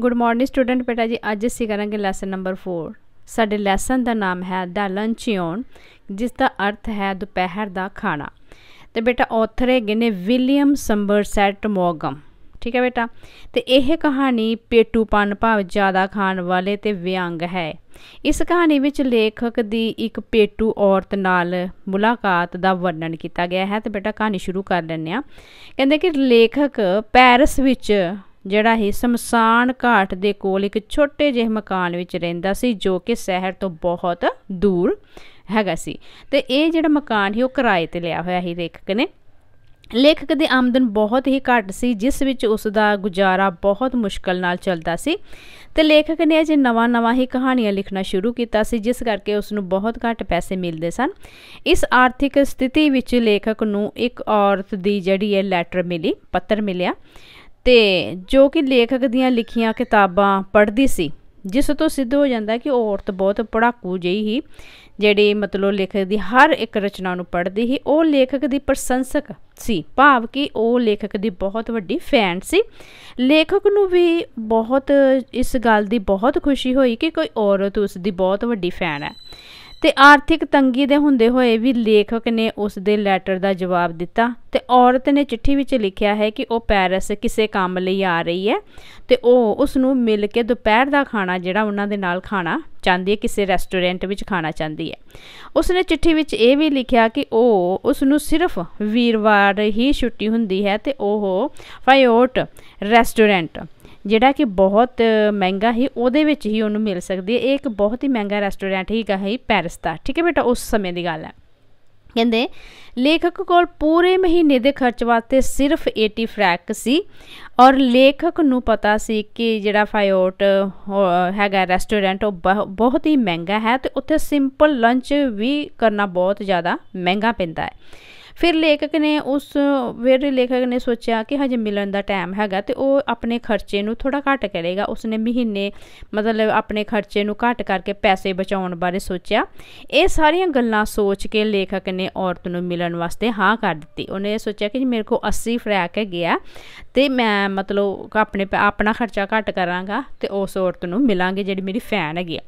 good morning student ਬੇਟਾ ਜੀ ਅੱਜ ਅਸੀਂ ਕਰਾਂਗੇ ਲੈਸਨ ਨੰਬਰ 4 ਸਾਡੇ ਲੈਸਨ ਦਾ ਨਾਮ ਹੈ ਦਾ ਲੰਚਿਓਨ ਜਿਸ ਦਾ ਅਰਥ ਹੈ ਦੁਪਹਿਰ ਦਾ ਖਾਣਾ ਤੇ ਬੇਟਾ ਆਥਰ ਹੈਗੇ ਨੇ ਵਿਲੀਅਮ ਸੰਬਰਸੈਟ ਮੋਗਮ ਠੀਕ ਹੈ ਬੇਟਾ ਤੇ ਇਹ ਕਹਾਣੀ ਪੇਟੂਪਨ ਭਾਵ ਜ਼ਿਆਦਾ ਖਾਣ ਵਾਲੇ ਤੇ ਵਿਅੰਗ ਹੈ ਇਸ ਕਹਾਣੀ ਵਿੱਚ ਲੇਖਕ ਦੀ ਇੱਕ ਪੇਟੂ ਔਰਤ ਨਾਲ ਮੁਲਾਕਾਤ ਦਾ ਵਰਣਨ ਕੀਤਾ ਗਿਆ ਹੈ ਤੇ ਬੇਟਾ ਕਹਾਣੀ ਸ਼ੁਰੂ ਕਰ ਲੈਣੇ ਆ ਕਹਿੰਦੇ ਕਿ ਲੇਖਕ ਪੈਰਿਸ ਵਿੱਚ ਜਿਹੜਾ ਇਹ ਸਮਸਾਨ ਘਾਟ ਦੇ ਕੋਲ ਇੱਕ ਛੋਟੇ ਜਿਹੇ ਮਕਾਨ ਵਿੱਚ ਰਹਿੰਦਾ ਸੀ ਜੋ ਕਿ ਸ਼ਹਿਰ ਤੋਂ ਬਹੁਤ ਦੂਰ ਹੈਗਾ ਸੀ ਤੇ ਇਹ ਜਿਹੜਾ ਮਕਾਨ ਹੀ ਉਹ ਕਿਰਾਏ ਤੇ ਲਿਆ ਹੋਇਆ ਸੀ ਲੇਖਕ ਨੇ ਲੇਖਕ ਦੀ ਆਮਦਨ ਬਹੁਤ ਹੀ ਘੱਟ ਸੀ ਜਿਸ ਵਿੱਚ ਉਸ ਦਾ ਗੁਜ਼ਾਰਾ ਬਹੁਤ ਮੁਸ਼ਕਲ ਨਾਲ ਚੱਲਦਾ ਸੀ ਤੇ ਲੇਖਕ ਨੇ ਅਜੇ ਨਵਾਂ-ਨਵਾਂ ਹੀ ਕਹਾਣੀਆਂ ਲਿਖਣਾ ਸ਼ੁਰੂ ਕੀਤਾ ਸੀ ਜਿਸ ਕਰਕੇ ਉਸ ਨੂੰ ਬਹੁਤ ਘੱਟ ਪੈਸੇ ਮਿਲਦੇ ਸਨ ਇਸ ਆਰਥਿਕ ਸਥਿਤੀ ਵਿੱਚ ਲੇਖਕ ਨੂੰ ਇੱਕ ਔਰਤ ਦੀ ਜਿਹੜੀ ਹੈ ਲੈਟਰ ਮਿਲੀ ਪੱਤਰ ਮਿਲਿਆ ਤੇ ਜੋ ਕਿ ਲੇਖਕ ਦੀਆਂ ਲਿਖੀਆਂ ਕਿਤਾਬਾਂ ਪੜ੍ਹਦੀ ਸੀ ਜਿਸ ਤੋਂ ਸਿੱਧ ਹੋ ਜਾਂਦਾ ਕਿ ਉਹ ਔਰਤ ਬਹੁਤ ਪੜਾਕੂ ਜਈ ਹੀ ਜਿਹੜੀ ਮਤਲਬ ਲੇਖਕ ਦੀ ਹਰ ਇੱਕ ਰਚਨਾ ਨੂੰ ਪੜ੍ਹਦੀ ਸੀ ਉਹ ਲੇਖਕ ਦੀ ਪ੍ਰਸ਼ੰਸਕ ਸੀ ਭਾਵ ਕਿ ਉਹ ਲੇਖਕ ਦੀ ਬਹੁਤ ਵੱਡੀ ਫੈਨ ਸੀ ਲੇਖਕ ਨੂੰ ਵੀ ਬਹੁਤ ਇਸ ਗੱਲ ਦੀ ਬਹੁਤ ਖੁਸ਼ੀ ਹੋਈ ਕਿ ਕੋਈ ਔਰਤ ਉਸ ਦੀ ਬਹੁਤ ਵੱਡੀ ਫੈਨ ਹੈ ਤੇ ਆਰਥਿਕ ਤੰਗੀ ਦੇ ਹੁੰਦੇ ਹੋਏ ਵੀ ਲੇਖਕ ਨੇ ਉਸ ਦੇ ਲੈਟਰ ਦਾ ਜਵਾਬ ਦਿੱਤਾ ਤੇ ਔਰਤ ਨੇ ਚਿੱਠੀ ਵਿੱਚ ਲਿਖਿਆ ਹੈ ਕਿ ਉਹ ਪੈਰਿਸ ਕਿਸੇ ਕੰਮ ਲਈ ਆ ਰਹੀ ਹੈ ਤੇ ਉਹ ਉਸ ਨੂੰ ਮਿਲ ਕੇ ਦੁਪਹਿਰ ਦਾ ਖਾਣਾ ਜਿਹੜਾ ਉਹਨਾਂ ਦੇ ਨਾਲ ਖਾਣਾ ਚਾਹੁੰਦੀ ਹੈ ਕਿਸੇ ਰੈਸਟੋਰੈਂਟ ਵਿੱਚ ਖਾਣਾ ਚਾਹੁੰਦੀ ਹੈ ਉਸ ਨੇ ਚਿੱਠੀ ਵਿੱਚ ਇਹ ਵੀ ਲਿਖਿਆ ਕਿ ਉਹ ਉਸ ਨੂੰ ਸਿਰਫ ਵੀਰਵਾਰ ਹੀ ਛੁੱਟੀ ਹੁੰਦੀ ਹੈ ਤੇ ਉਹ ਫਾਇਓਟ ਰੈਸਟੋਰੈਂਟ ਜਿਹੜਾ ਕਿ ਬਹੁਤ ਮਹਿੰਗਾ ਹੀ ਉਹਦੇ ਵਿੱਚ ਹੀ ਉਹਨੂੰ ਮਿਲ ਸਕਦੀ ਹੈ ਇਹ ਇੱਕ ਬਹੁਤ ਹੀ ਮਹਿੰਗਾ ਰੈਸਟੋਰੈਂਟ ਹੀ ਹੈ ਪੈਰਿਸ ਦਾ ਠੀਕ ਹੈ ਬੇਟਾ ਉਸ ਸਮੇਂ ਦੀ ਗੱਲ ਹੈ ਕਹਿੰਦੇ ਲੇਖਕ ਕੋਲ ਪੂਰੇ ਮਹੀਨੇ ਦੇ ਖਰਚ ਵਾਸਤੇ ਸਿਰਫ 80 ਫ੍ਰੈਂਕ ਸੀ ਔਰ ਲੇਖਕ ਨੂੰ ਪਤਾ ਸੀ ਕਿ ਜਿਹੜਾ ਫਾਇਓਟ ਹੈਗਾ ਰੈਸਟੋਰੈਂਟ ਉਹ ਬਹੁਤ ਹੀ ਮਹਿੰਗਾ ਹੈ ਤੇ ਉੱਥੇ ਸਿੰਪਲ ਲੰਚ ਵੀ ਕਰਨਾ ਬਹੁਤ ਜ਼ਿਆਦਾ ਮਹਿੰਗਾ ਪੈਂਦਾ ਹੈ ਫਿਰ ਲੇਖਕ ਨੇ ਉਸ ਫਿਰ ਲੇਖਕ ਨੇ ਸੋਚਿਆ ਕਿ ਹਜੇ ਮਿਲਣ ਦਾ ਟਾਈਮ ਹੈਗਾ ਤੇ ਉਹ ਆਪਣੇ ਖਰਚੇ ਨੂੰ ਥੋੜਾ ਘੱਟ ਕਰੇਗਾ ਉਸਨੇ ਮਹੀਨੇ ਮਤਲਬ ਆਪਣੇ ਖਰਚੇ ਨੂੰ ਘੱਟ ਕਰਕੇ ਪੈਸੇ ਬਚਾਉਣ ਬਾਰੇ ਸੋਚਿਆ ਇਹ ਸਾਰੀਆਂ ਗੱਲਾਂ ਸੋਚ ਕੇ ਲੇਖਕ ਨੇ ਔਰਤ ਨੂੰ ਮਿਲਣ ਵਾਸਤੇ ਹਾਂ ਕਰ ਦਿੱਤੀ ਉਹਨੇ ਸੋਚਿਆ ਕਿ ਮੇਰੇ ਕੋਲ 80 ਫਰੈਕ ਗਿਆ ਤੇ ਮੈਂ ਮਤਲਬ ਆਪਣੇ ਆਪਣਾ ਖਰਚਾ ਘੱਟ ਕਰਾਂਗਾ ਤੇ ਉਸ ਔਰਤ ਨੂੰ ਮਿਲਾਂਗੇ ਜਿਹੜੀ ਮੇਰੀ ਫੈਨ ਹੈਗੀ ਆ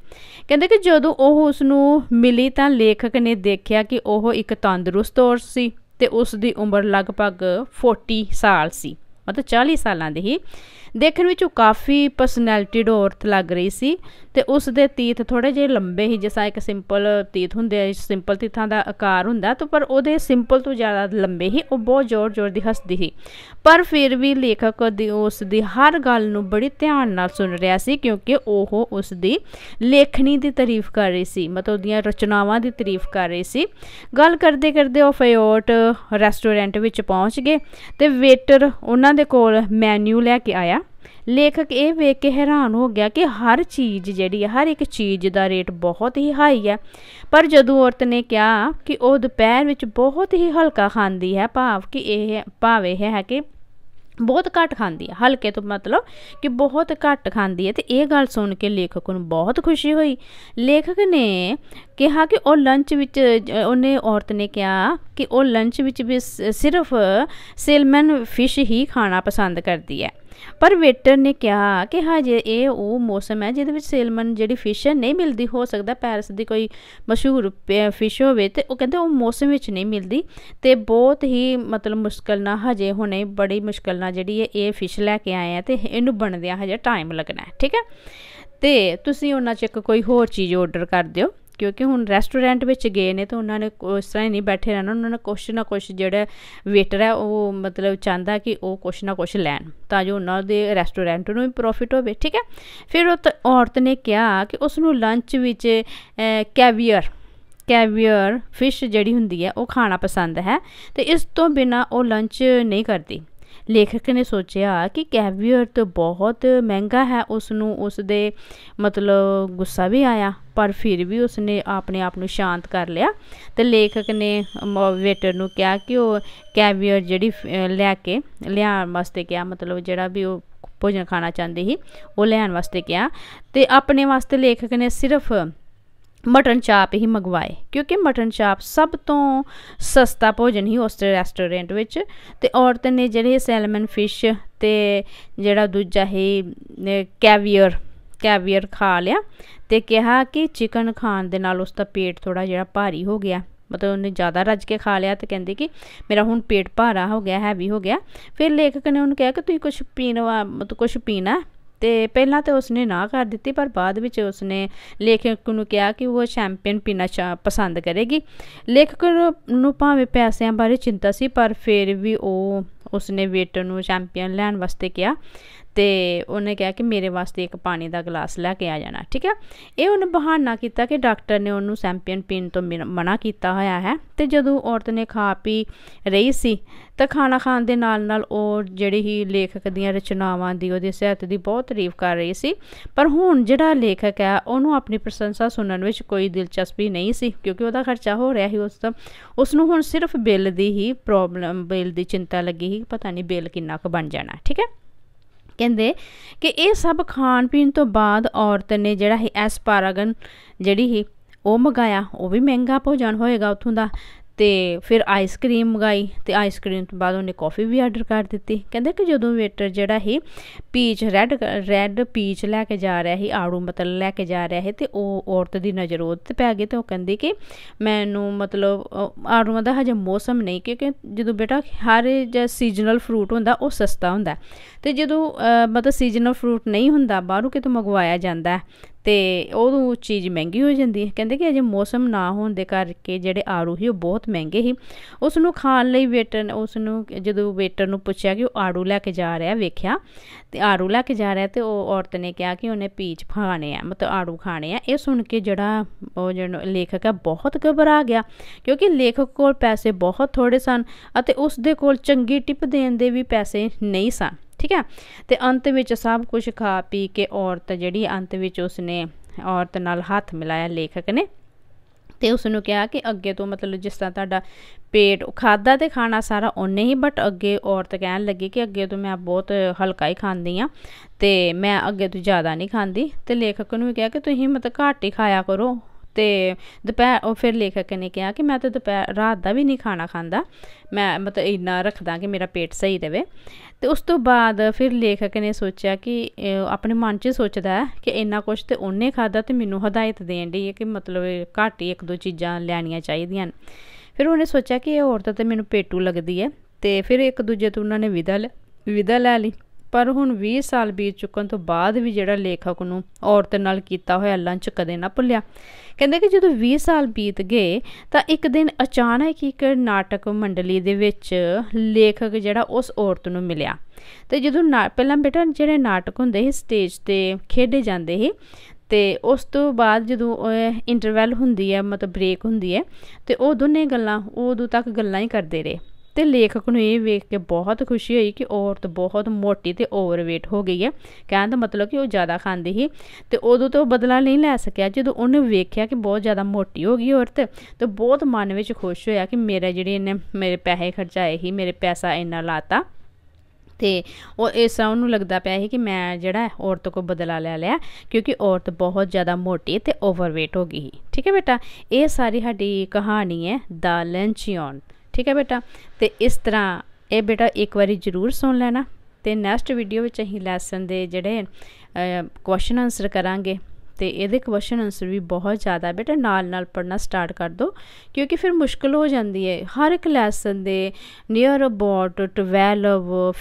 ਕਹਿੰਦੇ ਕਿ ਜਦੋਂ ਉਹ ਉਸ ਨੂੰ ਮਿਲੀ ਤਾਂ ਲੇਖਕ ਨੇ ਦੇਖਿਆ ਕਿ ਉਹ ਇੱਕ ਤੰਦਰੁਸਤ ਔਰਤ ਸੀ ਤੇ ਉਸ ਦੀ ਉਮਰ ਲਗਭਗ 40 ਸਾਲ ਸੀ ਮਤਲਬ 40 ਸਾਲਾਂ ਦੀ ਹੀ ਦੇਖਣ ਵਿੱਚ ਉਹ ਕਾਫੀ ਪਰਸਨੈਲਿਟੀ ਡੋਰਤ ਲੱਗ ਰਹੀ ਸੀ ਤੇ ਉਸ ਦੇ ਤੀਥ ਥੋੜੇ ਜਿਹੇ ਲੰਬੇ ਹੀ ਜਿਸਾ ਇੱਕ ਸਿੰਪਲ ਤੀਥ ਹੁੰਦੇ ਆ ਸਿੰਪਲ ਤੀਥਾਂ ਦਾ ਆਕਾਰ ਹੁੰਦਾ ਤਾਂ ਪਰ ਉਹਦੇ ਸਿੰਪਲ ਤੋਂ ਜ਼ਿਆਦਾ ਲੰਬੇ ਹੀ ਉਹ ਬਹੁਤ ਜ਼ੋਰ-ਜ਼ੋਰ ਦੀ ਹੱਸਦੀ ਸੀ ਪਰ ਫਿਰ ਵੀ ਲੇਖਕ ਦੀ ਉਸ ਦੀ ਹਰ ਗੱਲ ਨੂੰ ਬੜੀ ਧਿਆਨ ਨਾਲ ਸੁਣ ਰਿਹਾ ਸੀ ਕਿਉਂਕਿ ਉਹ ਉਸ ਦੀ ਲੇਖਣੀ ਦੀ ਤਾਰੀਫ ਕਰ ਰਹੀ ਸੀ ਮਤਲਬ ਉਹਦੀਆਂ ਰਚਨਾਵਾਂ ਦੀ ਤਾਰੀਫ ਕਰ ਰਹੀ ਸੀ ਗੱਲ ਕਰਦੇ ਕਰਦੇ ਉਹ ਫਯੋਟ ਰੈਸਟੋਰੈਂਟ ਵਿੱਚ ਪਹੁੰਚ ਗਏ ਤੇ ਵੇਟਰ ਉਹਨਾਂ ਉਹਨਾਂ ਦੇ ਕੋਲ ਮੈਨੂ ਲੈ ਕੇ ਆਇਆ ਲੇਖਕ ਇਹ ਵੇਖ ਕੇ ਹੈਰਾਨ ਹੋ ਗਿਆ ਕਿ ਹਰ ਚੀਜ਼ ਜਿਹੜੀ ਹੈ ਹਰ ਇੱਕ ਚੀਜ਼ ਦਾ ਰੇਟ ਬਹੁਤ ਹੀ ਹਾਈ ਹੈ ਪਰ ਜਦੋਂ ਔਰਤ ਨੇ ਕਿਹਾ ਕਿ ਉਹ ਦੁਪਹਿਰ ਵਿੱਚ ਬਹੁਤ ਹੀ ਹਲਕਾ ਖਾਂਦੀ ਹੈ ਭਾਵ ਕਿ ਇਹ ਭਾਵੇਂ ਹੈ ਕਿ ਬਹੁਤ ਘੱਟ ਖਾਂਦੀ ਹੈ ਹਲਕੇ ਤੋਂ ਮਤਲਬ ਕਿ ਬਹੁਤ ਘੱਟ ਖਾਂਦੀ ਹੈ ਤੇ ਇਹ ਗੱਲ ਸੁਣ ਕੇ ਲੇਖਕ ਨੂੰ ਬਹੁਤ ਖੁਸ਼ੀ ਹੋਈ ਲੇਖਕ ਨੇ ਕਿਹਾ ਕਿ ਉਹ ਲੰਚ ਵਿੱਚ ਉਹਨੇ ਔਰਤ ਨੇ ਕਿਹਾ ਕਿ ਉਹ ਲੰਚ ਵਿੱਚ ਵੀ ਸਿਰਫ ਸੇਲਮਨ ਫਿਸ਼ ਹੀ ਖਾਣਾ ਪਸੰਦ ਕਰਦੀ ਹੈ ਪਰ ਵੇਟਰ ਨੇ ਕਿਹਾ ਕਿ ਹਜੇ ਇਹ ਉਹ ਮੌਸਮ ਹੈ ਜਿਹਦੇ ਵਿੱਚ ਸੇਲਮਨ ਜਿਹੜੀ ਫਿਸ਼ ਹੈ ਨਹੀਂ ਮਿਲਦੀ ਹੋ ਸਕਦਾ ਪੈਰਿਸ ਦੀ ਕੋਈ ਮਸ਼ਹੂਰ ਫਿਸ਼ ਹੋਵੇ ਤੇ ਉਹ ਕਹਿੰਦੇ ਉਹ ਮੌਸਮ ਵਿੱਚ ਨਹੀਂ ਮਿਲਦੀ ਤੇ ਬਹੁਤ ਹੀ ਮਤਲਬ ਮੁਸ਼ਕਲ ਨਾਲ ਹਜੇ ਹੁਣੇ ਬੜੀ ਮੁਸ਼ਕਲ ਨਾਲ ਜਿਹੜੀ ਹੈ ਇਹ ਫਿਸ਼ ਲੈ ਕੇ ਆਏ ਆ ਤੇ ਇਹਨੂੰ ਬਣਦਿਆਂ ਹਜੇ ਟਾਈਮ ਲੱਗਣਾ ਹੈ ਠੀਕ ਹੈ ਤੇ ਤੁਸੀਂ ਉਹਨਾਂ ਚ ਇੱਕ ਕੋਈ ਹੋਰ ਚੀਜ਼ ਆਰਡਰ ਕਰ ਦਿਓ ਕਿਉਂਕਿ ਹੁਣ ਰੈਸਟੋਰੈਂਟ ਵਿੱਚ ਗਏ ਨੇ ਤਾਂ ਉਹਨਾਂ ਨੇ ਉਸ ਤਰ੍ਹਾਂ ਹੀ ਨਹੀਂ ਬੈਠੇ ਰਹਿਣਾ ਉਹਨਾਂ ਨੇ ਕੁਛ ਨਾ ਕੁਛ ਜਿਹੜਾ ਵੇਟਰ ਹੈ ਉਹ ਮਤਲਬ ਚਾਹੁੰਦਾ ਕਿ ਉਹ ਕੁਛ ਨਾ ਕੁਛ ਲੈਣ ਤਾਂ ਜੋ ਉਹਨਾਂ ਦੇ ਰੈਸਟੋਰੈਂਟ ਨੂੰ ਵੀ ਪ੍ਰੋਫਿਟ ਹੋਵੇ ਠੀਕ ਹੈ ਫਿਰ ਉਹ ਔਰਤ ਨੇ ਕਿਹਾ ਕਿ ਉਸ ਨੂੰ ਲੰਚ ਵਿੱਚ ਕੈਵੀਅਰ ਕੈਵੀਅਰ ਫਿਸ਼ ਜਿਹੜੀ ਹੁੰਦੀ ਹੈ ਉਹ ਖਾਣਾ ਪਸੰਦ ਹੈ ਤੇ ਇਸ ਤੋਂ ਬਿਨਾ ਉਹ ਲੰਚ ਨਹੀਂ ਕਰਦੀ ਲੇਖਕ ਨੇ ਸੋਚਿਆ ਕਿ ਕੈਵੀਅਰ ਤਾਂ ਬਹੁਤ ਮਹਿੰਗਾ ਹੈ ਉਸ ਨੂੰ ਉਸ ਦੇ ਮਤਲਬ ਗੁੱਸਾ ਵੀ ਆਇਆ ਪਰ ਫਿਰ ਵੀ ਉਸਨੇ ਆਪਣੇ ਆਪ ਨੂੰ ਸ਼ਾਂਤ ਕਰ ਲਿਆ ਤੇ ਲੇਖਕ ਨੇ ਵੇਟਰ ਨੂੰ ਕਿਹਾ ਕਿ ਉਹ ਕੈਵੀਅਰ ਜਿਹੜੀ ਲੈ ਕੇ ਲਿਆਉਣ ਵਾਸਤੇ ਕਿਹਾ ਮਤਲਬ ਜਿਹੜਾ ਵੀ ਉਹ ਭੋਜਨ ਖਾਣਾ ਚਾਹੁੰਦੀ ਸੀ ਉਹ ਲੈਣ ਵਾਸਤੇ ਕਿਹਾ ਤੇ ਆਪਣੇ ਵਾਸਤੇ ਲੇਖਕ ਨੇ ਸਿਰਫ ਮਟਨ ਚਾਪ ਹੀ ਮੰਗਵਾਏ ਕਿਉਂਕਿ ਮਟਨ ਚਾਪ ਸਭ ਤੋਂ ਸਸਤਾ ਭੋਜਨ ਹੀ ਉਸ ਰੈਸਟੋਰੈਂਟ ਵਿੱਚ ਤੇ ਔਰਤ ਨੇ ਜਿਹੜੇ ਸੈਲਮਨ ਫਿਸ਼ ਤੇ ਜਿਹੜਾ ਦੂਜਾ ਹੈ ਕੈਵੀਅਰ ਕੈਵੀਅਰ ਖਾ ਲਿਆ ਤੇ ਕਿਹਾ ਕਿ ਚਿਕਨ ਖਾਣ ਦੇ ਨਾਲ ਉਸ ਦਾ ਪੇਟ ਥੋੜਾ ਜਿਹੜਾ ਭਾਰੀ ਹੋ ਗਿਆ ਮਤਲਬ ਉਹਨੇ ਜ਼ਿਆਦਾ ਰੱਜ ਕੇ ਖਾ ਲਿਆ ਤੇ ਕਹਿੰਦੀ ਕਿ ਮੇਰਾ ਹੁਣ ਪੇਟ ਭਾਰਾ ਹੋ ਗਿਆ ਹੈਵੀ ਹੋ ਗਿਆ ਫਿਰ ਲੇਖਕ ਨੇ ਉਹਨੂੰ ਕਿਹਾ ਕਿ ਤੁਸੀਂ ਕੁਝ ਪੀਣਾ ਮਤਲਬ ਕੁਝ ਪੀਣਾ ਤੇ ਪਹਿਲਾਂ ਤਾਂ ਉਸਨੇ ਨਾ ਕਰ ਦਿੱਤੀ ਪਰ ਬਾਅਦ ਵਿੱਚ ਉਸਨੇ ਲੇਖਕ ਨੂੰ ਕਿਹਾ ਕਿ ਉਹ ਸ਼ੈਂਪੇਨ ਪੀਣਾ ਪਸੰਦ ਕਰੇਗੀ ਲੇਖਕ ਨੂੰ ਭਾਵੇਂ ਪੈਸਿਆਂ ਬਾਰੇ ਚਿੰਤਾ ਸੀ ਪਰ ਫਿਰ ਵੀ ਉਹ ਉਸਨੇ ਵੇਟਰ ਨੂੰ ਸ਼ੈਂਪੇਨ ਲੈਣ ਵਾਸਤੇ ਕਿਹਾ ਤੇ ਉਹਨੇ ਕਿਹਾ ਕਿ ਮੇਰੇ ਵਾਸਤੇ ਇੱਕ ਪਾਣੀ ਦਾ ਗਲਾਸ ਲੈ ਕੇ ਆ ਜਾਣਾ ਠੀਕ ਹੈ ਇਹ ਉਹਨੇ ਬਹਾਨਾ ਕੀਤਾ ਕਿ ਡਾਕਟਰ ਨੇ ਉਹਨੂੰ ਸੈਂਪੀਅਨ ਪੀਣ ਤੋਂ ਮਨਾ ਕੀਤਾ ਹੋਇਆ ਹੈ ਤੇ ਜਦੋਂ ਔਰਤ ਨੇ ਖਾ ਪੀ ਰਹੀ ਸੀ ਤਾਂ ਖਾਣਾ ਖਾਣ ਦੇ ਨਾਲ ਨਾਲ ਉਹ ਜਿਹੜੀ ਹੀ ਲੇਖਕ ਦੀਆਂ ਰਚਨਾਵਾਂ ਦੀ ਉਹਦੀ ਸਿਹਤ ਦੀ ਬਹੁਤ ਤਾਰੀਫ ਕਰ ਰਹੀ ਸੀ ਪਰ ਹੁਣ ਜਿਹੜਾ ਲੇਖਕ ਹੈ ਉਹਨੂੰ ਆਪਣੀ ਪ੍ਰਸ਼ੰਸਾ ਸੁਣਨ ਵਿੱਚ ਕੋਈ ਦਿਲਚਸਪੀ ਨਹੀਂ ਸੀ ਕਿਉਂਕਿ ਉਹਦਾ ਖਰਚਾ ਹੋ ਰਿਹਾ ਸੀ ਉਸ ਤੋਂ ਉਸ ਨੂੰ ਹੁਣ ਸਿਰਫ ਬਿੱਲ ਦੀ ਹੀ ਪ੍ਰੋਬਲਮ ਬਿੱਲ ਦੀ ਚਿੰਤਾ ਲੱਗੀ ਸੀ ਪਤਾ ਨਹੀਂ ਬਿੱਲ ਕਿੰਨਾ ਕੁ ਬਣ ਜਾਣਾ ਠੀਕ ਹੈ ਕਹਿੰਦੇ ਕਿ ਇਹ ਸਭ ਖਾਣ ਪੀਣ ਤੋਂ ਬਾਅਦ ਔਰਤ ਨੇ ਜਿਹੜਾ ਹੈ ਐਸਪਾਰਾਗਨ ਜਿਹੜੀ ਹੀ ਉਹ ਮੰਗਾਇਆ ਉਹ ਵੀ ਮਹਿੰਗਾ ਭੋਜਨ ਹੋਏਗਾ ਉਥੋਂ ਦਾ ਤੇ ਫਿਰ ਆਈਸਕ੍ਰੀਮ ਮੰਗਾਈ ਤੇ ਆਈਸਕ੍ਰੀਮ ਤੋਂ ਬਾਅਦ ਉਹਨੇ ਕਾਫੀ ਵੀ ਆਰਡਰ ਕਰ ਦਿੱਤੀ ਕਹਿੰਦੇ ਕਿ ਜਦੋਂ ਵੇਟਰ ਜਿਹੜਾ ਸੀ ਪੀਚ ਰੈੱਡ ਰੈੱਡ ਪੀਚ ਲੈ ਕੇ ਜਾ ਰਿਹਾ ਸੀ ਆੜੂ ਮਤਲ ਲੈ ਕੇ ਜਾ ਰਿਹਾ ਸੀ ਤੇ ਉਹ ਔਰਤ ਦੀ ਨਜ਼ਰ ਉਹ ਤੇ ਪੈ ਗਈ ਤੇ ਉਹ ਕਹਿੰਦੀ ਕਿ ਮੈਨੂੰ ਮਤਲਬ ਆੜੂ ਦਾ ਹਜੇ ਮੌਸਮ ਨਹੀਂ ਕਿਉਂਕਿ ਜਦੋਂ ਬੇਟਾ ਹਰ ਜੈ ਸੀਜ਼ਨਲ ਫਰੂਟ ਹੁੰਦਾ ਉਹ ਸਸਤਾ ਹੁੰਦਾ ਤੇ ਜਦੋਂ ਮਤਲਬ ਸੀਜ਼ਨਲ ਫਰੂਟ ਨਹੀਂ ਹੁੰਦਾ ਬਾਹਰੋਂ ਕਿਤੋਂ ਮੰਗਵਾਇਆ ਜਾਂਦਾ ਤੇ ਉਹ ਚੀਜ਼ ਮਹਿੰਗੀ ਹੋ ਜਾਂਦੀ ਹੈ ਕਹਿੰਦੇ ਕਿ ਅਜੇ ਮੌਸਮ ਨਾ ਹੋਣ ਦੇ ਕਰਕੇ ਜਿਹੜੇ ਆੜੂ ਸੀ ਉਹ ਬਹੁਤ ਮਹਿੰਗੇ ਸੀ ਉਸ ਨੂੰ ਖਾਣ ਲਈ ਵੇਟਰ ਉਸ ਨੂੰ ਜਦੋਂ ਵੇਟਰ ਨੂੰ ਪੁੱਛਿਆ ਕਿ ਉਹ ਆੜੂ ਲੈ ਕੇ ਜਾ ਰਿਹਾ ਵੇਖਿਆ ਤੇ ਆੜੂ ਲੈ ਕੇ ਜਾ ਰਿਹਾ ਤੇ ਉਹ ਔਰਤ ਨੇ ਕਿਹਾ ਕਿ ਉਹਨੇ ਪੀਚ ਖਾਣੇ ਆ ਮਤਲਬ ਆੜੂ ਖਾਣੇ ਆ ਇਹ ਸੁਣ ਕੇ ਜਿਹੜਾ ਉਹ ਜਿਹੜਾ ਲੇਖਕ ਹੈ ਬਹੁਤ ਘਬਰਾ ਗਿਆ ਕਿਉਂਕਿ ਲੇਖਕ ਕੋਲ ਪੈਸੇ ਬਹੁਤ ਥੋੜੇ ਸਨ ਅਤੇ ਉਸ ਦੇ ਕੋਲ ਚੰਗੀ ਟਿਪ ਦੇਣ ਦੇ ਵੀ ਪੈਸੇ ਨਹੀਂ ਸਨ ਠੀਕ ਹੈ ਤੇ ਅੰਤ ਵਿੱਚ ਸਭ ਕੁਝ ਖਾ ਪੀ ਕੇ ਔਰਤ ਜਿਹੜੀ ਅੰਤ ਵਿੱਚ ਉਸਨੇ ਔਰਤ ਨਾਲ ਹੱਥ ਮਿਲਾਇਆ ਲੇਖਕ ਨੇ ਤੇ ਉਸ ਨੂੰ ਕਿਹਾ ਕਿ ਅੱਗੇ ਤੋਂ ਮਤਲਬ ਜਿਸ ਤਰ੍ਹਾਂ ਤੁਹਾਡਾ ਪੇਟ ਖਾਦਾ ਤੇ ਖਾਣਾ ਸਾਰਾ ਉਹਨੇ ਹੀ ਬਟ ਅੱਗੇ ਔਰਤ ਕਹਿਣ ਲੱਗੀ ਕਿ ਅੱਗੇ ਤੋਂ ਮੈਂ ਬਹੁਤ ਹਲਕਾ ਹੀ ਖਾਂਦੀ ਆ ਤੇ ਮੈਂ ਅੱਗੇ ਤੋਂ ਜ਼ਿਆਦਾ ਨਹੀਂ ਖਾਂਦੀ ਤੇ ਲੇਖਕ ਨੂੰ ਵੀ ਕਿਹਾ ਕਿ ਤੁਸੀਂ ਮਤ ਘੱਟ ਹੀ ਖਾਇਆ ਕਰੋ ਤੇ ਦੁਪਹਿਰ ਉਹ ਫਿਰ ਲੇਖਕ ਨੇ ਕਿਹਾ ਕਿ ਮੈਂ ਤਾਂ ਦੁਪਹਿਰ ਰਾਤ ਦਾ ਵੀ ਨਹੀਂ ਖਾਣਾ ਖਾਂਦਾ ਮੈਂ ਮਤਲਬ ਇੰਨਾ ਰੱਖਦਾ ਕਿ ਮੇਰਾ ਪੇਟ ਸਹੀ ਰਵੇ ਤੇ ਉਸ ਤੋਂ ਬਾਅਦ ਫਿਰ ਲੇਖਕ ਨੇ ਸੋਚਿਆ ਕਿ ਆਪਣੇ ਮਨ 'ਚ ਸੋਚਦਾ ਕਿ ਇੰਨਾ ਕੁਝ ਤੇ ਉਹਨੇ ਖਾਦਾ ਤੇ ਮੈਨੂੰ ਹਦਾਇਤ ਦੇਣ ਦੀ ਹੈ ਕਿ ਮਤਲਬ ਘੱਟ ਇੱਕ ਦੋ ਚੀਜ਼ਾਂ ਲੈਣੀਆਂ ਚਾਹੀਦੀਆਂ ਫਿਰ ਉਹਨੇ ਸੋਚਿਆ ਕਿ ਇਹ ਔਰਤ ਤੇ ਮੈਨੂੰ ਪੇਟੂ ਲੱਗਦੀ ਹੈ ਤੇ ਫਿਰ ਇੱਕ ਦੂਜੇ ਤੋਂ ਉਹਨਾਂ ਨੇ ਵਿਦਾ ਵਿਦਾ ਲੈ ਲਈ ਪਰ ਹੁਣ 20 ਸਾਲ ਬੀਤ ਚੁੱਕਣ ਤੋਂ ਬਾਅਦ ਵੀ ਜਿਹੜਾ ਲੇਖਕ ਨੂੰ ਔਰਤ ਨਾਲ ਕੀਤਾ ਹੋਇਆ ਲੰਚ ਕਦੇ ਨਾ ਭੁੱਲਿਆ ਕਹਿੰਦੇ ਕਿ ਜਦੋਂ 20 ਸਾਲ ਬੀਤ ਗਏ ਤਾਂ ਇੱਕ ਦਿਨ ਅਚਾਨਕ ਇੱਕ ਨਾਟਕ ਮੰਡਲੀ ਦੇ ਵਿੱਚ ਲੇਖਕ ਜਿਹੜਾ ਉਸ ਔਰਤ ਨੂੰ ਮਿਲਿਆ ਤੇ ਜਦੋਂ ਪਹਿਲਾਂ ਬੇਟਾ ਜਿਹੜੇ ਨਾਟਕ ਹੁੰਦੇ ਸੀ ਸਟੇਜ ਤੇ ਖੇਡੇ ਜਾਂਦੇ ਸੀ ਤੇ ਉਸ ਤੋਂ ਬਾਅਦ ਜਦੋਂ ਇੰਟਰਵੈਲ ਹੁੰਦੀ ਹੈ ਮਤਲਬ ਬ੍ਰੇਕ ਹੁੰਦੀ ਹੈ ਤੇ ਉਹ ਦੋਨੇ ਗੱਲਾਂ ਉਹ ਉਦੋਂ ਤੱਕ ਗੱਲਾਂ ਹੀ ਕਰਦੇ ਰਹੇ ਤੇ ਲੇਖਕ ਨੂੰ ਇਹ ਵੇਖ ਕੇ ਬਹੁਤ ਖੁਸ਼ੀ ਹੋਈ ਕਿ ਔਰਤ ਬਹੁਤ ਮੋਟੀ ਤੇ ਓਵਰਵੇਟ ਹੋ ਗਈ ਹੈ ਕਹਿਣ ਦਾ ਮਤਲਬ ਕਿ ਉਹ ਜ਼ਿਆਦਾ ਖਾਂਦੀ ਸੀ ਤੇ ਉਦੋਂ ਤੋਂ ਬਦਲਾ ਨਹੀਂ ਲੈ ਸਕਿਆ ਜਦੋਂ ਉਹਨੇ ਵੇਖਿਆ ਕਿ ਬਹੁਤ ਜ਼ਿਆਦਾ ਮੋਟੀ ਹੋ ਗਈ ਔਰਤ ਤੇ ਬਹੁਤ ਮਨ ਵਿੱਚ ਖੁਸ਼ ਹੋਇਆ ਕਿ ਮੇਰਾ ਜਿਹੜੇ ਇਹਨੇ ਮੇਰੇ ਪੈਸੇ ਖਰਚਾਏ ਹੀ ਮੇਰੇ ਪੈਸਾ ਇੰਨਾ ਲਾਤਾ ਤੇ ਉਹ ਇਸ ਤਰ੍ਹਾਂ ਉਹਨੂੰ ਲੱਗਦਾ ਪਿਆ ਸੀ ਕਿ ਮੈਂ ਜਿਹੜਾ ਔਰਤ ਕੋ ਬਦਲਾ ਲੈ ਲਿਆ ਕਿਉਂਕਿ ਔਰਤ ਬਹੁਤ ਜ਼ਿਆਦਾ ਮੋਟੀ ਤੇ ਓਵਰਵੇਟ ਹੋ ਗਈ ਠੀਕ ਹੈ ਬੇਟਾ ਇਹ ਸਾਰੀ ਸਾਡੀ ਕਹਾਣੀ ਹੈ ਦਾ ਲੰਚਿਓਨ ਠੀਕ ਹੈ ਬੇਟਾ ਤੇ ਇਸ ਤਰ੍ਹਾਂ ਇਹ ਬੇਟਾ ਇੱਕ ਵਾਰੀ ਜ਼ਰੂਰ ਸੁਣ ਲੈਣਾ ਤੇ ਨੈਕਸਟ ਵੀਡੀਓ ਵਿੱਚ ਅਸੀਂ ਲੈਸਨ ਦੇ ਜਿਹੜੇ ਕੁਐਸਚਨ ਆਨਸਰ ਕਰਾਂਗੇ ਤੇ ਇਹਦੇ ਕੁਐਸਚਨ ਆਨਸਰ ਵੀ ਬਹੁਤ ਜ਼ਿਆਦਾ ਬੇਟਾ ਨਾਲ ਨਾਲ ਪੜਨਾ ਸਟਾਰਟ ਕਰ ਦਿਓ ਕਿਉਂਕਿ ਫਿਰ ਮੁਸ਼ਕਲ ਹੋ ਜਾਂਦੀ ਹੈ ਹਰ ਇੱਕ ਲੈਸਨ ਦੇ ਨੀਅਰ ਅਬਾਊਟ 12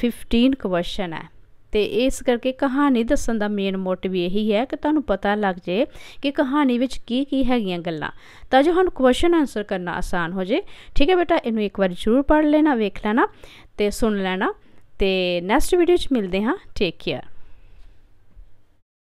15 ਕੁਐਸਚਨ ਹੈ ਤੇ ਇਸ ਕਰਕੇ ਕਹਾਣੀ ਦੱਸਣ ਦਾ ਮੇਨ ਮੋਟਿਵ ਇਹੀ ਹੈ ਕਿ ਤੁਹਾਨੂੰ ਪਤਾ ਲੱਗ ਜੇ ਕਿ ਕਹਾਣੀ ਵਿੱਚ ਕੀ ਕੀ ਹੈਗੀਆਂ ਗੱਲਾਂ ਤਾਂ ਜੋ ਹੁਣ ਕੁਐਸਚਨ ਆਨਸਰ ਕਰਨਾ ਆਸਾਨ ਹੋ ਜੇ ਠੀਕ ਹੈ ਬੇਟਾ ਇਹਨੂੰ ਇੱਕ ਵਾਰ ਜ਼ਰੂਰ ਪੜ੍ਹ ਲੈਣਾ ਵੇਖ ਲੈਣਾ ਤੇ ਸੁਣ ਲੈਣਾ ਤੇ ਨੈਕਸਟ ਵੀਡੀਓ 'ਚ ਮਿਲਦੇ ਹਾਂ ਟੇਕ ਕੇਅਰ